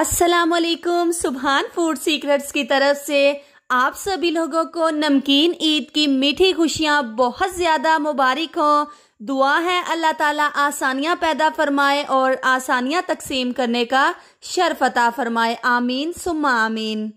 असलकुम सुभान food secrets की तरफ से आप सभी लोगों को नमकीन ईद की मीठी खुशियाँ बहुत ज़्यादा मुबारक हो दुआ है अल्लाह ताला आसानियाँ पैदा फरमाए और आसानियाँ तकसीम करने का शरफता फरमाए आमीन सुम्मा आमीन